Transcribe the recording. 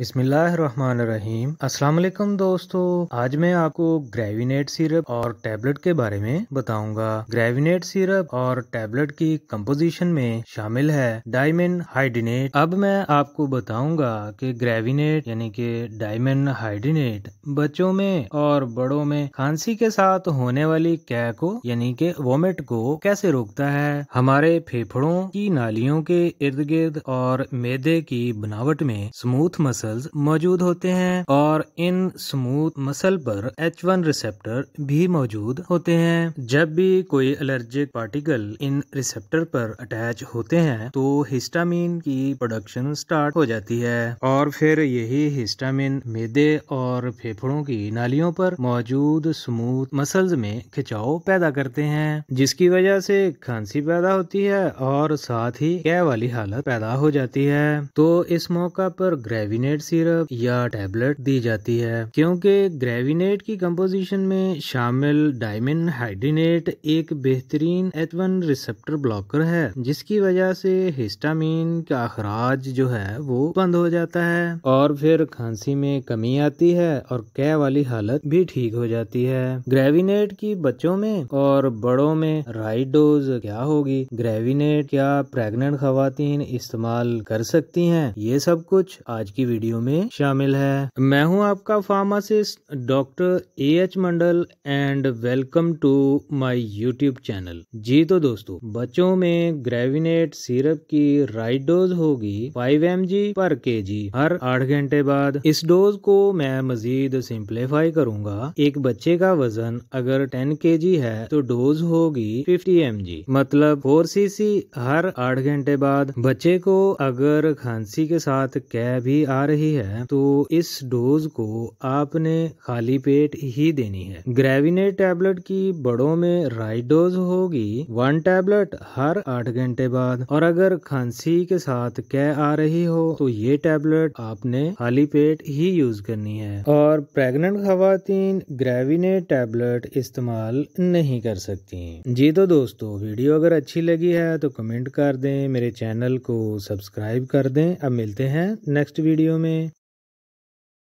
बिसमीम अस्सलाम दोस्तों आज मैं आपको ग्रेविनेट सिरप और टैबलेट के बारे में बताऊंगा ग्रेविनेट सिरप और टैबलेट की कंपोजिशन में शामिल है डायमंड हाइड्रिनेट अब मैं आपको बताऊंगा कि ग्रेविनेट यानी कि डायमंड हाइड्रिनेट बच्चों में और बड़ों में खांसी के साथ होने वाली कै को यानी के वोमिट को कैसे रोकता है हमारे फेफड़ों की नालियों के इर्द गिर्द और मैदे की बनावट में स्मूथ मस मसल्स मौजूद होते हैं और इन स्मूथ मसल पर एच वन रिसेप्टर भी मौजूद होते हैं जब भी कोई एलर्जिक पार्टिकल इन रिसेप्टर पर अटैच होते हैं तो हिस्टामिन की प्रोडक्शन स्टार्ट हो जाती है और फिर यही हिस्टामिन मेदे और फेफड़ों की नालियों पर मौजूद स्मूथ मसल्स में खिंचाव पैदा करते हैं जिसकी वजह से खांसी पैदा होती है और साथ ही कै वाली हालत पैदा हो जाती है तो इस मौका पर ग्रेविनेट ग्रेविनेट सिरप या टेबलेट दी जाती है क्योंकि ग्रेविनेट की कंपोजिशन में शामिल डायमंड हाइड्रीनेट एक बेहतरीन एथवन रिसेप्टर ब्लॉकर है जिसकी वजह से हिस्टामिन का अखराज जो है वो बंद हो जाता है और फिर खांसी में कमी आती है और कै वाली हालत भी ठीक हो जाती है ग्रेविनेट की बच्चों में और बड़ों में राइट डोज क्या होगी ग्रेविनेट क्या प्रेगनेंट खातन इस्तेमाल कर सकती हैं ये सब कुछ आज की वीडियो वीडियो में शामिल है मैं हूं आपका pharmacist doctor A H Mandal and welcome to my YouTube channel जी तो दोस्तों बच्चों में ग्रेविनेट सिरप की राइट डोज होगी 5 एम पर के हर आठ घंटे बाद इस डोज को मैं मजीद सिंप्लीफाई करूंगा एक बच्चे का वजन अगर 10 के है तो डोज होगी फिफ्टी एम मतलब फोर सी हर आठ घंटे बाद बच्चे को अगर खांसी के साथ कै भी आ रही है तो इस डोज को आपने खाली पेट ही देनी है ग्रेविनेट टैबलेट की बड़ों में राइट डोज होगी वन टैबलेट हर आठ घंटे बाद और अगर खांसी के साथ कह आ रही हो तो ये टैबलेट आपने खाली पेट ही यूज करनी है और प्रेग्नेंट खातन ग्रेविनेट टैबलेट इस्तेमाल नहीं कर सकती जी तो दोस्तों वीडियो अगर अच्छी लगी है तो कमेंट कर दें मेरे चैनल को सब्सक्राइब कर दें अब मिलते हैं नेक्स्ट वीडियो में में